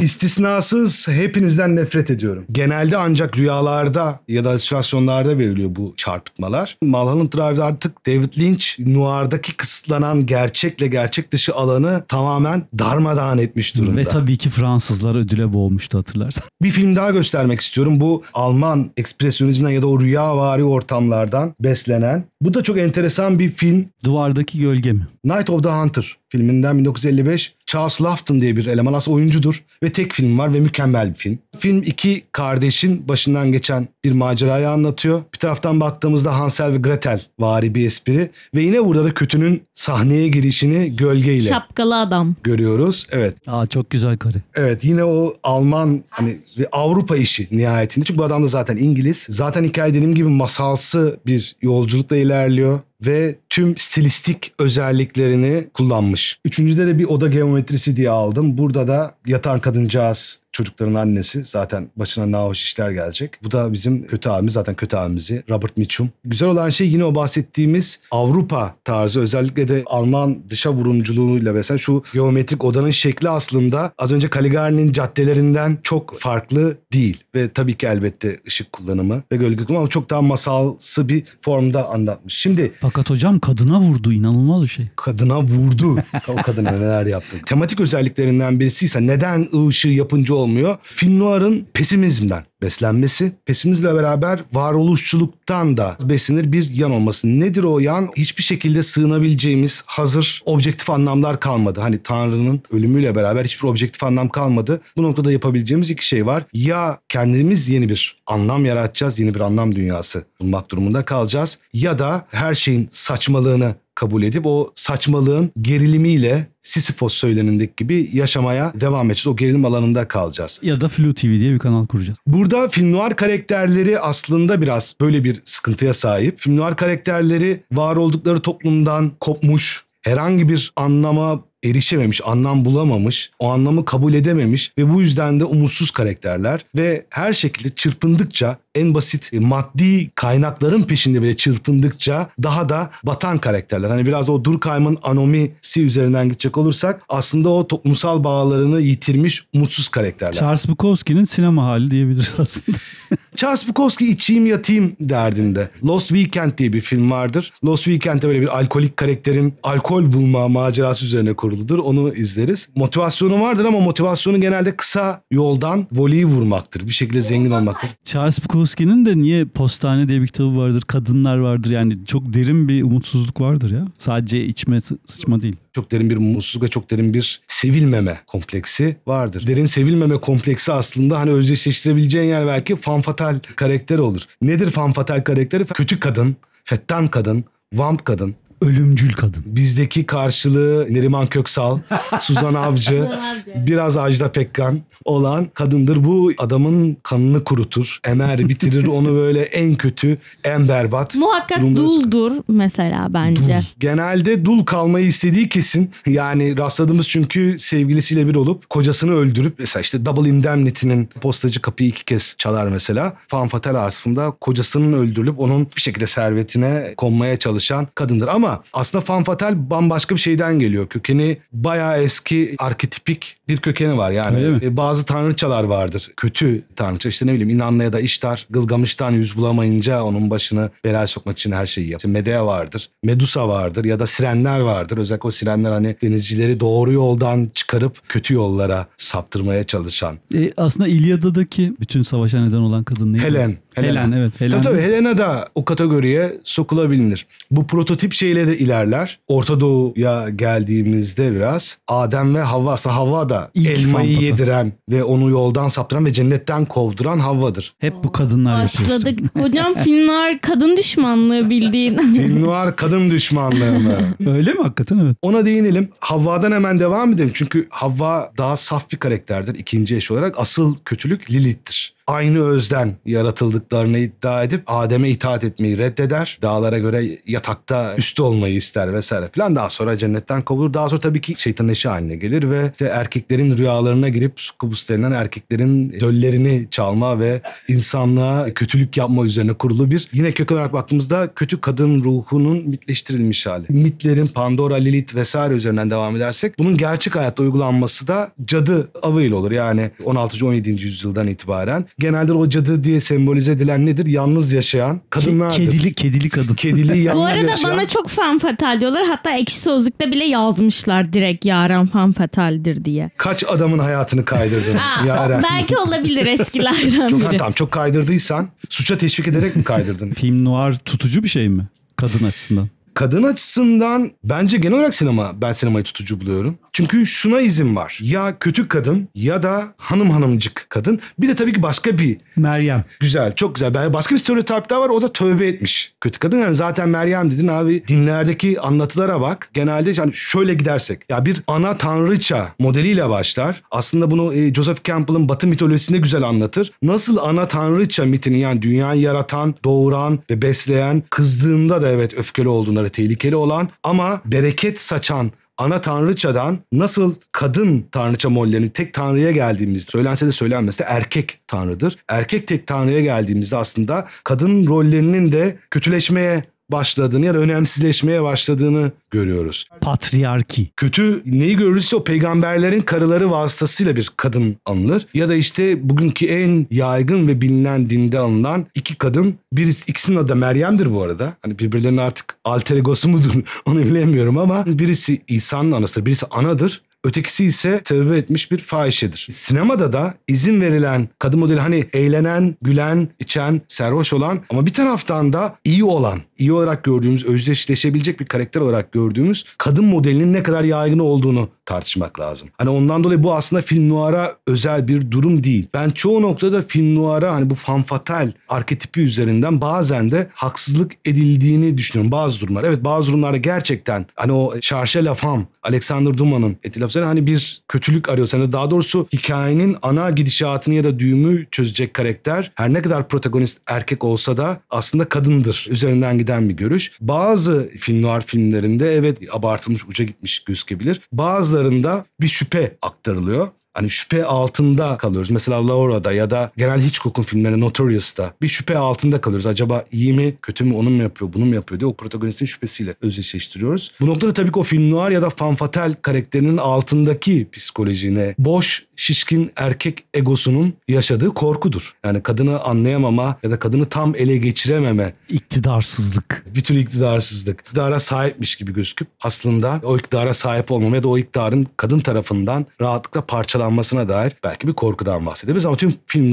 İstisnasız hepinizden nefret ediyorum. Genelde ancak rüyalarda ya da halüsinasyonlarda veriliyor bu çarpıtmalar. Malholland drive'de artık David Lynch noardaki kısıtlanan gerçekle gerçek dışı alanı tamamen darmadağın etmiş durumda. Ve tabii ki Fransızlar ödüle boğulmuştu hatırlarsan. Bir film daha göstermek istiyorum. Bu Alman ekspresyonizmden ya da o rüyavari ortamlardan beslenen. Bu da çok enteresan bir film. Duvardaki Gölge mi? Night of the Hunter filminden 1955 Charles Laughton diye bir eleman aslında oyuncudur ve tek film var ve mükemmel bir film. Film iki kardeşin başından geçen bir macerayı anlatıyor. Bir taraftan baktığımızda Hansel ve Gretel vari bir espri ve yine burada da kötünün sahneye girişini gölgeyle şapkalı adam görüyoruz. Evet. Aa çok güzel karı. Evet yine o Alman hani ve Avrupa işi nihayetinde. Çünkü bu adam da zaten İngiliz. Zaten hikaye dediğim gibi masalsı bir yolculukla ilerliyor ve tüm stilistik özelliklerini kullanmış. Üçüncüde de bir oda geometrisi diye aldım. Burada da yatan kadıncağız Çocukların annesi zaten başına nahoş işler gelecek. Bu da bizim kötü abimiz zaten kötü abimizi Robert Mitchum. Güzel olan şey yine o bahsettiğimiz Avrupa tarzı özellikle de Alman dışa vurumculuğuyla vesaire şu geometrik odanın şekli aslında az önce Caligari'nin caddelerinden çok farklı değil. Ve tabii ki elbette ışık kullanımı ve gölge kullanımı ama çok daha masalsı bir formda anlatmış. Şimdi Fakat hocam kadına vurdu inanılmaz bir şey. Kadına vurdu. o kadına neler yaptı. Tematik özelliklerinden birisi ise neden ışığı yapınca ol olmuyor. Film noir'ın pesimizmden beslenmesi pesimizle beraber varoluşçuluktan da beslenir bir yan olması. Nedir o yan? Hiçbir şekilde sığınabileceğimiz hazır objektif anlamlar kalmadı. Hani Tanrı'nın ölümüyle beraber hiçbir objektif anlam kalmadı. Bu noktada yapabileceğimiz iki şey var. Ya kendimiz yeni bir anlam yaratacağız, yeni bir anlam dünyası bulmak durumunda kalacağız ya da her şeyin saçmalığını kabul edip o saçmalığın gerilimiyle Sisyphos söylenindeki gibi yaşamaya devam edeceğiz. O gerilim alanında kalacağız. Ya da Flu TV diye bir kanal kuracağız. Burada Burada film noir karakterleri aslında biraz böyle bir sıkıntıya sahip. Film noir karakterleri var oldukları toplumdan kopmuş, herhangi bir anlama erişememiş, anlam bulamamış, o anlamı kabul edememiş ve bu yüzden de umutsuz karakterler ve her şekilde çırpındıkça en basit e, maddi kaynakların peşinde bile çırpındıkça daha da batan karakterler. Hani biraz o Durkheim'ın anomisi üzerinden gidecek olursak aslında o toplumsal bağlarını yitirmiş mutsuz karakterler. Charles Bukowski'nin sinema hali diyebiliriz aslında. Charles Bukowski içeyim yatayım derdinde. Lost Weekend diye bir film vardır. Lost Weekend'de böyle bir alkolik karakterin alkol bulma macerası üzerine kuruludur. Onu izleriz. Motivasyonu vardır ama motivasyonu genelde kısa yoldan voleyi vurmaktır. Bir şekilde zengin olmaktır. Charles Bukowski Chomsky'nin de niye Postane diye bir kitabı vardır, kadınlar vardır. Yani çok derin bir umutsuzluk vardır ya. Sadece içme sıçma değil. Çok derin bir umutsuzluk ve çok derin bir sevilmeme kompleksi vardır. Derin sevilmeme kompleksi aslında hani özdeşleştirebileceğin yer belki fanfatal karakter olur. Nedir fanfatal karakteri? Kötü kadın, fettan kadın, vamp kadın ölümcül kadın. Bizdeki karşılığı Neriman Köksal, Suzan Avcı, biraz Ajda Pekkan olan kadındır. Bu adamın kanını kurutur, emer, bitirir. onu böyle en kötü, en berbat. Muhakkak duldur sıkar. mesela bence. Dul. Genelde dul kalmayı istediği kesin. Yani rastladığımız çünkü sevgilisiyle bir olup kocasını öldürüp mesela işte Double Indemnity'nin postacı kapıyı iki kez çalar mesela. Fanfatel aslında kocasının öldürülüp onun bir şekilde servetine konmaya çalışan kadındır. Ama ama aslında fanfatal bambaşka bir şeyden geliyor. Kökeni bayağı eski arketipik bir kökeni var yani. E, bazı tanrıçalar vardır. Kötü tanrıça işte ne bileyim İnanlı'ya da iştar Gılgamış'tan yüz bulamayınca onun başını belaya sokmak için her şeyi yapıyor. İşte Medea vardır. Medusa vardır ya da sirenler vardır. Özellikle o sirenler hani denizcileri doğru yoldan çıkarıp kötü yollara saptırmaya çalışan. E, aslında İlyada'daki bütün savaşa neden olan kadın neydi? Helen. Helena. Helen evet. Helen. Tabii tabii Helena da o kategoriye sokulabilir. Bu prototip şeyle de ilerler. Orta Doğu'ya geldiğimizde biraz Adem ve Havva aslında Havva da da elmayı fantada. yediren ve onu yoldan saptıran ve cennetten kovduran Havva'dır. Hep bu kadınlar Başladık. Hocam film noir kadın düşmanlığı bildiğin. film noir kadın düşmanlığı mı? Öyle mi hakikaten evet. Ona değinelim. Havva'dan hemen devam edelim. Çünkü Havva daha saf bir karakterdir ikinci eş olarak. Asıl kötülük Lilith'tir aynı özden yaratıldıklarını iddia edip Adem'e itaat etmeyi reddeder. Dağlara göre yatakta üstü olmayı ister vesaire filan. Daha sonra cennetten kovulur. Daha sonra tabii ki şeytan eşi haline gelir ve işte erkeklerin rüyalarına girip sukubus denilen erkeklerin döllerini çalma ve insanlığa kötülük yapma üzerine kurulu bir yine kök olarak baktığımızda kötü kadın ruhunun mitleştirilmiş hali. Mitlerin Pandora, Lilith vesaire üzerinden devam edersek bunun gerçek hayatta uygulanması da cadı avıyla olur. Yani 16. 17. yüzyıldan itibaren genelde o cadı diye sembolize edilen nedir? Yalnız yaşayan kadınlardır. Kedili, kedili kadın. Kedili yalnız Bu arada yaşayan... bana çok fan fatal diyorlar. Hatta ekşi sözlükte bile yazmışlar direkt Yaren fan fataldir diye. Kaç adamın hayatını kaydırdın Yaren? Belki olabilir eskilerden çok, biri. tamam, çok kaydırdıysan suça teşvik ederek mi kaydırdın? Film noir tutucu bir şey mi? Kadın açısından kadın açısından bence genel olarak sinema ben sinemayı tutucu buluyorum. Çünkü şuna izin var. Ya kötü kadın ya da hanım hanımcık kadın. Bir de tabii ki başka bir Meryem. Güzel, çok güzel. Başka bir stereotip daha var. O da tövbe etmiş. Kötü kadın yani zaten Meryem dedin abi dinlerdeki anlatılara bak. Genelde yani şöyle gidersek ya bir ana tanrıça modeliyle başlar. Aslında bunu e, Joseph Campbell'ın Batı mitolojisinde güzel anlatır. Nasıl ana tanrıça mitini yani dünyayı yaratan, doğuran ve besleyen, kızdığında da evet öfkeli olduğunda tehlikeli olan ama bereket saçan ana tanrıçadan nasıl kadın tanrıça mollerinin tek tanrıya geldiğimiz söylense de söylenmese de erkek tanrıdır. Erkek tek tanrıya geldiğimizde aslında kadın rollerinin de kötüleşmeye başladığını ya da önemsizleşmeye başladığını görüyoruz. Patriarki. Kötü neyi görürüzse o peygamberlerin karıları vasıtasıyla bir kadın alınır. Ya da işte bugünkü en yaygın ve bilinen dinde alınan iki kadın. Birisi, ikisinin adı Meryem'dir bu arada. Hani birbirlerinin artık alter egosu mudur onu bilemiyorum ama birisi İsa'nın anasıdır, birisi anadır. Ötekisi ise tövbe etmiş bir fahişedir. Sinemada da izin verilen kadın modeli hani eğlenen, gülen, içen, serhoş olan ama bir taraftan da iyi olan, iyi olarak gördüğümüz, özdeşleşebilecek bir karakter olarak gördüğümüz kadın modelinin ne kadar yaygın olduğunu tartışmak lazım. Hani ondan dolayı bu aslında film noir'a özel bir durum değil. Ben çoğu noktada film noir'a hani bu fanfatel arketipi üzerinden bazen de haksızlık edildiğini düşünüyorum bazı durumlar. Evet bazı durumlarda gerçekten hani o Şarşe La Alexander Duman'ın Etilaf seni hani bir kötülük arıyor. Sende daha doğrusu hikayenin ana gidişatını ya da düğümü çözecek karakter her ne kadar protagonist erkek olsa da aslında kadındır. Üzerinden giden bir görüş. Bazı film noir filmlerinde evet abartılmış uca gitmiş gözükebilir. Bazılarında bir şüphe aktarılıyor hani şüphe altında kalıyoruz. Mesela Laura'da ya da genel Hitchcock'un filmlerinde Notorious'ta bir şüphe altında kalıyoruz. Acaba iyi mi kötü mü onu mu yapıyor bunu mu yapıyor diye o protagonistin şüphesiyle özdeşleştiriyoruz. Bu noktada tabii ki o film noir ya da fanfatel karakterinin altındaki psikolojine boş şişkin erkek egosunun yaşadığı korkudur. Yani kadını anlayamama ya da kadını tam ele geçirememe. iktidarsızlık, Bir tür iktidarsızlık. İktidara sahipmiş gibi gözüküp aslında o iktidara sahip olmama ya da o iktidarın kadın tarafından rahatlıkla parçalanması yargılanmasına dair belki bir korkudan bahsedebiliriz. Ama tüm film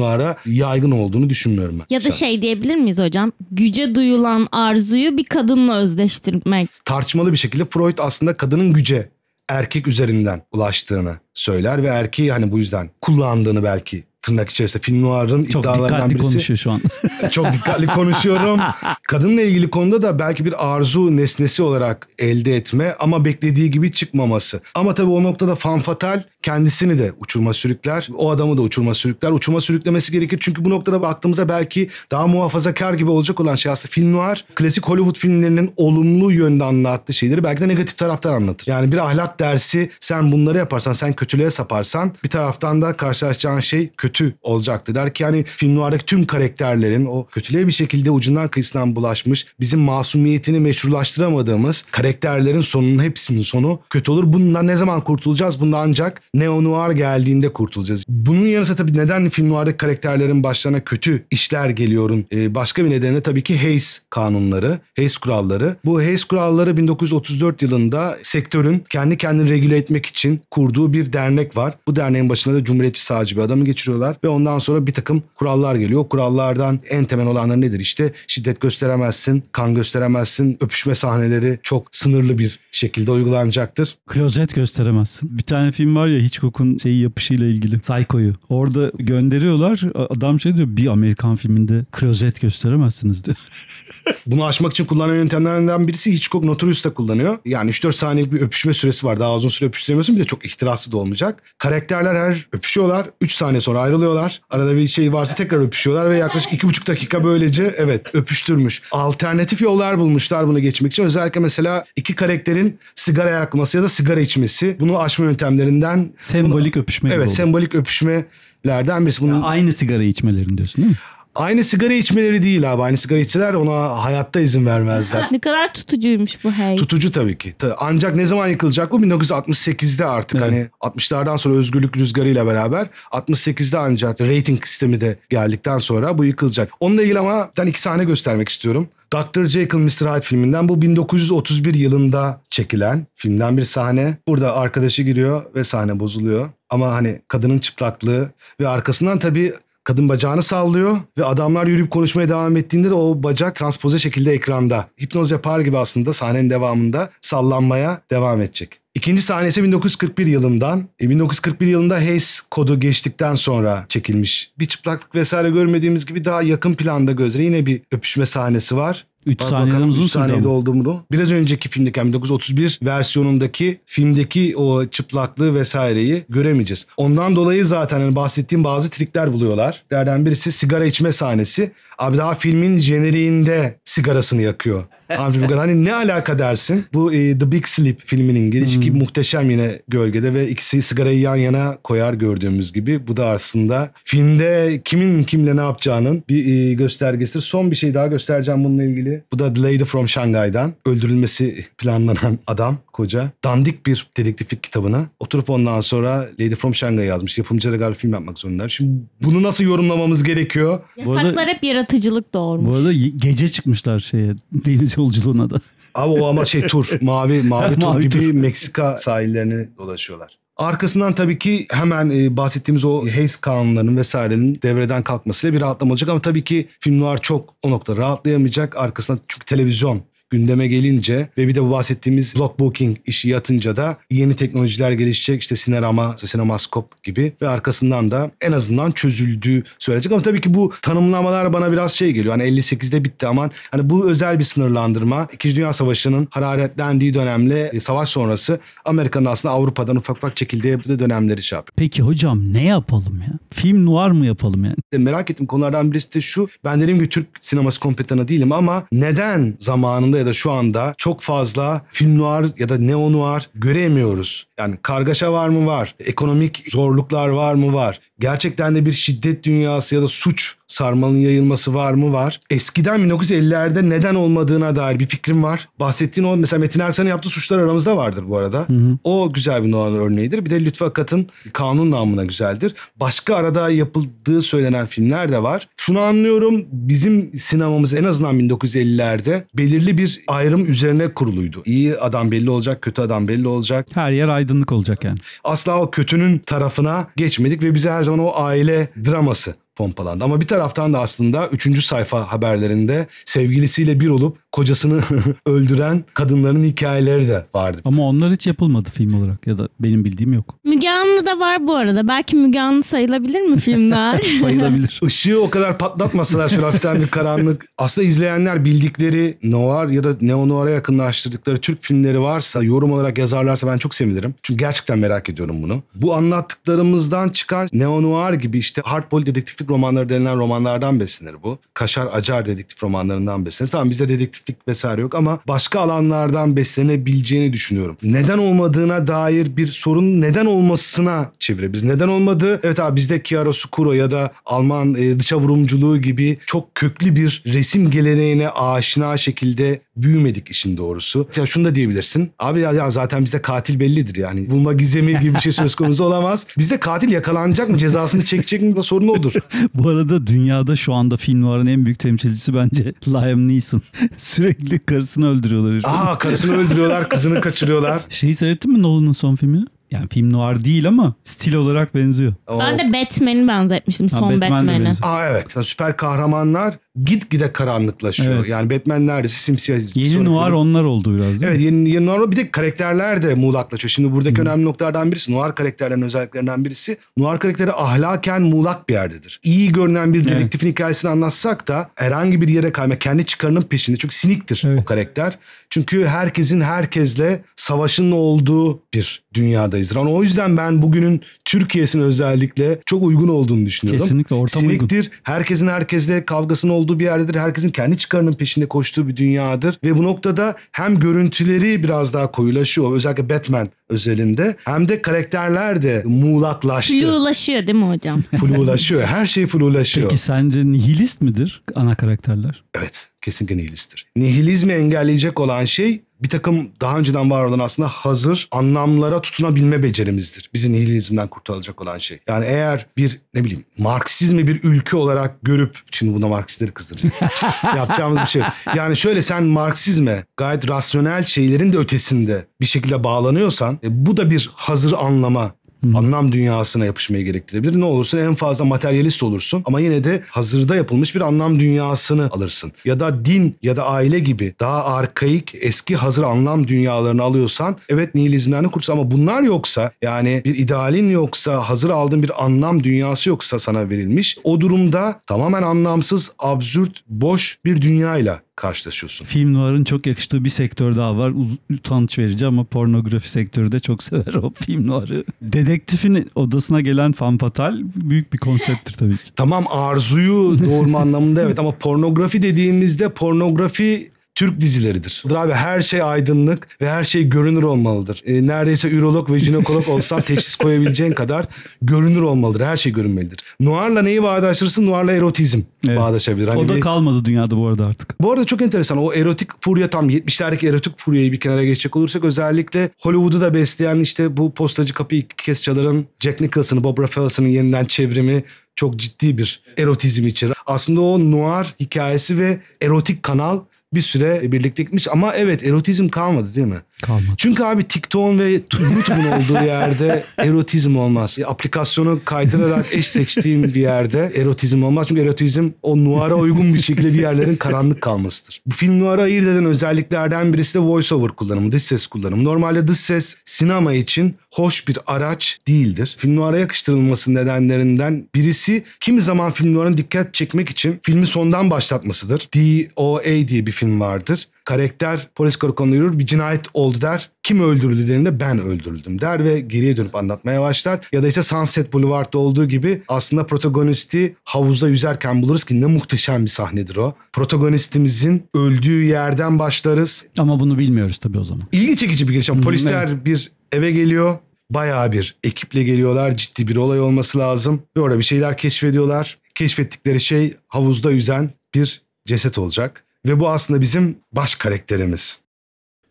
yaygın olduğunu düşünmüyorum ben. Ya da şey diyebilir miyiz hocam? Güce duyulan arzuyu bir kadınla özdeştirmek. Tartışmalı bir şekilde Freud aslında kadının güce erkek üzerinden ulaştığını söyler ve erkeği hani bu yüzden kullandığını belki tırnak içerisinde film noir'ın iddialarından birisi. Çok dikkatli konuşuyor şu an. çok dikkatli konuşuyorum. Kadınla ilgili konuda da belki bir arzu nesnesi olarak elde etme ama beklediği gibi çıkmaması. Ama tabii o noktada fanfatal kendisini de uçurma sürükler. O adamı da uçurma sürükler. Uçurma sürüklemesi gerekir. Çünkü bu noktada baktığımızda belki daha muhafazakar gibi olacak olan şey aslında film noir. Klasik Hollywood filmlerinin olumlu yönde anlattığı şeyleri belki de negatif taraftan anlatır. Yani bir ahlak dersi sen bunları yaparsan, sen kötülüğe saparsan bir taraftan da karşılaşacağın şey kötü kötü olacaktı. Der ki yani film noirdaki tüm karakterlerin o kötülüğe bir şekilde ucundan kıyısından bulaşmış, bizim masumiyetini meşrulaştıramadığımız karakterlerin sonunun hepsinin sonu kötü olur. Bundan ne zaman kurtulacağız? Bundan ancak neo noir geldiğinde kurtulacağız. Bunun yanı sıra tabii neden film noirdaki karakterlerin başlarına kötü işler geliyorun ee, başka bir nedeni de tabii ki Hayes kanunları, Hayes kuralları. Bu Hayes kuralları 1934 yılında sektörün kendi kendini regüle etmek için kurduğu bir dernek var. Bu derneğin başına da cumhuriyetçi sağcı bir adamı geçiriyorlar başlıyorlar ve ondan sonra bir takım kurallar geliyor. O kurallardan en temel olanlar nedir? İşte şiddet gösteremezsin, kan gösteremezsin, öpüşme sahneleri çok sınırlı bir şekilde uygulanacaktır. Klozet gösteremezsin. Bir tane film var ya Hitchcock'un şeyi yapışıyla ilgili. Psycho'yu. Orada gönderiyorlar. Adam şey diyor bir Amerikan filminde klozet gösteremezsiniz diyor. Bunu aşmak için kullanılan yöntemlerden birisi Hitchcock Notorious kullanıyor. Yani 3-4 saniyelik bir öpüşme süresi var. Daha uzun süre öpüştüremiyorsun. Bir de çok ihtiraslı da olmayacak. Karakterler her öpüşüyorlar. 3 saniye sonra ayrılıyorlar. Arada bir şey varsa tekrar öpüşüyorlar ve yaklaşık 2,5 dakika böylece evet öpüştürmüş. Alternatif yollar bulmuşlar bunu geçmek için. Özellikle mesela iki karakterin sigara yakması ya da sigara içmesi. Bunu aşma yöntemlerinden. Sembolik öpüşme. Evet oldu. sembolik öpüşme lerden birisi. Bunun... Ya aynı sigara içmelerini diyorsun değil mi? Aynı sigara içmeleri değil abi. Aynı sigara içseler ona hayatta izin vermezler. ne kadar tutucuymuş bu hey. Tutucu tabii ki. Ancak ne zaman yıkılacak bu? 1968'de artık evet. hani 60'lardan sonra özgürlük rüzgarıyla beraber 68'de ancak rating sistemi de geldikten sonra bu yıkılacak. Onunla ilgili ama ben iki sahne göstermek istiyorum. Dr. Jekyll Mr. Hyde filminden bu 1931 yılında çekilen filmden bir sahne. Burada arkadaşı giriyor ve sahne bozuluyor. Ama hani kadının çıplaklığı ve arkasından tabii Kadın bacağını sallıyor ve adamlar yürüyüp konuşmaya devam ettiğinde de o bacak transpoze şekilde ekranda. Hipnoz yapar gibi aslında sahnenin devamında sallanmaya devam edecek. İkinci sahnesi 1941 yılından. E 1941 yılında Hays e kodu geçtikten sonra çekilmiş. Bir çıplaklık vesaire görmediğimiz gibi daha yakın planda gözle yine bir öpüşme sahnesi var. 3 saniyeden uzun saniyede olduğumu biraz önceki filmdeki 1931 versiyonundaki filmdeki o çıplaklığı vesaireyi göremeyeceğiz. Ondan dolayı zaten hani bahsettiğim bazı trikler buluyorlar. Derden birisi sigara içme sahnesi. Abi daha filmin jeneriğinde sigarasını yakıyor. Abi Humphrey Hani ne alaka dersin? Bu e, The Big Sleep filminin giriş ki hmm. muhteşem yine gölgede ve ikisi sigarayı yan yana koyar gördüğümüz gibi. Bu da aslında filmde kimin kimle ne yapacağının bir e, göstergesidir. Son bir şey daha göstereceğim bununla ilgili. Bu da The Lady from Shanghai'dan öldürülmesi planlanan adam koca. Dandik bir dedektiflik kitabına oturup ondan sonra Lady from Shanghai yazmış. Yapımcılara galiba film yapmak zorundalar. Şimdi bunu nasıl yorumlamamız gerekiyor? Yasaklar arada... hep yaratıyor yaratıcılık doğurmuş. Bu arada gece çıkmışlar şeye deniz yolculuğuna da. Abi o ama şey tur mavi mavi tur gibi Meksika sahillerini dolaşıyorlar. Arkasından tabii ki hemen e, bahsettiğimiz o Hays kanunlarının vesairenin devreden kalkmasıyla bir rahatlama olacak ama tabii ki film noir çok o nokta rahatlayamayacak. Arkasından çünkü televizyon gündeme gelince ve bir de bu bahsettiğimiz block booking işi yatınca da yeni teknolojiler gelişecek. İşte sinerama, sinemaskop gibi ve arkasından da en azından çözüldüğü söyleyecek. Ama tabii ki bu tanımlamalar bana biraz şey geliyor. Hani 58'de bitti aman. Hani bu özel bir sınırlandırma. İkinci Dünya Savaşı'nın hararetlendiği dönemle e, savaş sonrası Amerika'nın aslında Avrupa'dan ufak ufak çekildiği dönemleri şey yapıyor. Peki hocam ne yapalım ya? Film noir mı yapalım yani? E, merak ettiğim konulardan birisi de şu. Ben dediğim ki Türk sineması kompetana değilim ama neden zamanında Antalya'da şu anda çok fazla film noir ya da neo noir göremiyoruz. Yani kargaşa var mı var? Ekonomik zorluklar var mı var? Gerçekten de bir şiddet dünyası ya da suç Sarmalın yayılması var mı? Var. Eskiden 1950'lerde neden olmadığına dair bir fikrim var. Bahsettiğin o mesela Metin Erksan'ın yaptığı suçlar aramızda vardır bu arada. Hı hı. O güzel bir Nolan örneğidir. Bir de Lütfü Akat'ın kanun namına güzeldir. Başka arada yapıldığı söylenen filmler de var. Şunu anlıyorum bizim sinemamız en azından 1950'lerde belirli bir ayrım üzerine kuruluydu. İyi adam belli olacak, kötü adam belli olacak. Her yer aydınlık olacak yani. Asla o kötünün tarafına geçmedik ve bize her zaman o aile draması pompalandı. Ama bir taraftan da aslında 3. sayfa haberlerinde sevgilisiyle bir olup kocasını öldüren kadınların hikayeleri de vardı. Ama onlar hiç yapılmadı film olarak ya da benim bildiğim yok. Müge da var bu arada. Belki Müge Anlı sayılabilir mi filmler? sayılabilir. Işığı o kadar patlatmasalar şöyle hafiften bir karanlık. Aslında izleyenler bildikleri noir ya da neo noir'a yakınlaştırdıkları Türk filmleri varsa yorum olarak yazarlarsa ben çok sevinirim. Çünkü gerçekten merak ediyorum bunu. Bu anlattıklarımızdan çıkan neo noir gibi işte hardball dedektif dedektif romanları denilen romanlardan beslenir bu. Kaşar Acar dedektif romanlarından beslenir. Tamam bizde dedektiflik vesaire yok ama başka alanlardan beslenebileceğini düşünüyorum. Neden olmadığına dair bir sorun neden olmasına çevirebiliriz. Neden olmadı? Evet abi bizde Kiyarosukuro ya da Alman e, dışa vurumculuğu gibi çok köklü bir resim geleneğine aşina şekilde büyümedik işin doğrusu. Ya şunu da diyebilirsin. Abi ya, ya zaten bizde katil bellidir yani. Bulma gizemi gibi bir şey söz konusu olamaz. Bizde katil yakalanacak mı? Cezasını çekecek mi? Da sorun odur. Bu arada dünyada şu anda film noir'ın en büyük temsilcisi bence Liam Neeson. Sürekli karısını öldürüyorlar. Aa karısını öldürüyorlar, kızını kaçırıyorlar. Şeyi seyrettin mi Nolan'ın son filmini? Yani film noir değil ama stil olarak benziyor. Ben de Batman'i benzetmiştim son Batman'i. Batman, Batman Aa evet. Süper kahramanlar gitgide karanlıklaşıyor. Evet. Yani Batman neredeyse simsiyah. Yeni noir onlar oldu biraz değil evet, mi? yeni, yeni noir bir de karakterler de muğlaklaşıyor. Şimdi buradaki hmm. önemli noktalardan birisi noir karakterlerin özelliklerinden birisi noir karakteri ahlaken muğlak bir yerdedir. İyi görünen bir dedektifin evet. hikayesini anlatsak da herhangi bir yere kayma kendi çıkarının peşinde. Çünkü siniktir evet. o karakter. Çünkü herkesin herkesle savaşın olduğu bir dünyadayız. Yani o yüzden ben bugünün Türkiye'sinin özellikle çok uygun olduğunu düşünüyorum. Kesinlikle ortam Siniktir. Uygun. Herkesin herkesle kavgasının olduğu olduğu bir yerdedir. Herkesin kendi çıkarının peşinde koştuğu bir dünyadır. Ve bu noktada hem görüntüleri biraz daha koyulaşıyor. Özellikle Batman özelinde. Hem de karakterler de muğlaklaştı. Flulaşıyor değil mi hocam? flulaşıyor. Her şey flulaşıyor. Peki sence nihilist midir ana karakterler? Evet. Kesinlikle nihilisttir. Nihilizmi engelleyecek olan şey bir takım daha önceden var olan aslında hazır anlamlara tutunabilme becerimizdir. Bizi nihilizmden kurtaracak olan şey. Yani eğer bir ne bileyim Marksizmi bir ülke olarak görüp şimdi buna Marksistleri kızdıracak. yapacağımız bir şey. Yani şöyle sen Marksizme gayet rasyonel şeylerin de ötesinde bir şekilde bağlanıyorsan e, bu da bir hazır anlama Hı. Anlam dünyasına yapışmayı gerektirebilir. Ne olursun en fazla materyalist olursun ama yine de hazırda yapılmış bir anlam dünyasını alırsın. Ya da din ya da aile gibi daha arkaik eski hazır anlam dünyalarını alıyorsan evet nihilizmden kurtulursun ama bunlar yoksa yani bir idealin yoksa hazır aldığın bir anlam dünyası yoksa sana verilmiş o durumda tamamen anlamsız, absürt, boş bir dünyayla karşılaşıyorsun. Film noir'ın çok yakıştığı bir sektör daha var. Utanç verici ama pornografi sektörü de çok sever o film noir'ı. Dedektifin odasına gelen fanpatal büyük bir konsepttir tabii ki. Tamam arzuyu doğurma anlamında evet ama pornografi dediğimizde pornografi Türk dizileridir. Abi her şey aydınlık ve her şey görünür olmalıdır. E, neredeyse ürolog ve jinekolog olsan teşhis koyabileceğin kadar görünür olmalıdır. Her şey görünmelidir. Noir'la neyi bağdaştırırsın? Noir'la erotizm evet. bağdaşabilir. Hani o da bir... kalmadı dünyada bu arada artık. Bu arada çok enteresan. O erotik furya tam 70'lerdeki erotik furyayı bir kenara geçecek olursak özellikle Hollywood'u da besleyen işte bu postacı kapıyı iki kez çaların Jack Nicholson'ı Bob Rafaelson'ın yeniden çevrimi çok ciddi bir erotizm içerir. Aslında o noir hikayesi ve erotik kanal bir süre birlikte gitmiş ama evet erotizm kalmadı değil mi? Kalmadı. Çünkü abi TikTok'un ve YouTube'un olduğu yerde erotizm olmaz. E, aplikasyonu kaydırarak eş seçtiğin bir yerde erotizm olmaz. Çünkü erotizm o nuara uygun bir şekilde bir yerlerin karanlık kalmasıdır. Bu film nuara ayırt eden özelliklerden birisi de voiceover kullanımı, dış ses kullanımı. Normalde dış ses sinema için hoş bir araç değildir. Film noir'a yakıştırılması nedenlerinden birisi kimi zaman film noir'ın dikkat çekmek için filmi sondan başlatmasıdır. DOA diye bir film vardır karakter polis karakoluna yürür bir cinayet oldu der. Kim öldürüldü dediğinde ben öldürüldüm der ve geriye dönüp anlatmaya başlar. Ya da işte Sunset Boulevard'da olduğu gibi aslında protagonisti havuzda yüzerken buluruz ki ne muhteşem bir sahnedir o. Protagonistimizin öldüğü yerden başlarız. Ama bunu bilmiyoruz tabii o zaman. İlgi çekici bir giriş. Hmm, polisler evet. bir Eve geliyor bayağı bir ekiple geliyorlar. Ciddi bir olay olması lazım. Ve orada bir şeyler keşfediyorlar. Keşfettikleri şey havuzda yüzen bir ceset olacak. Ve bu aslında bizim baş karakterimiz.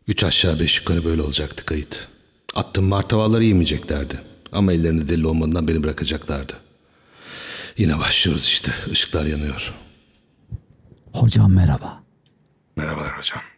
Üç aşağı beş yukarı böyle olacaktı kayıt. Attığım martavalları yemeyeceklerdi. Ama ellerinde deli olmadan beni bırakacaklardı. Yine başlıyoruz işte. Işıklar yanıyor. Hocam merhaba. Merhabalar hocam.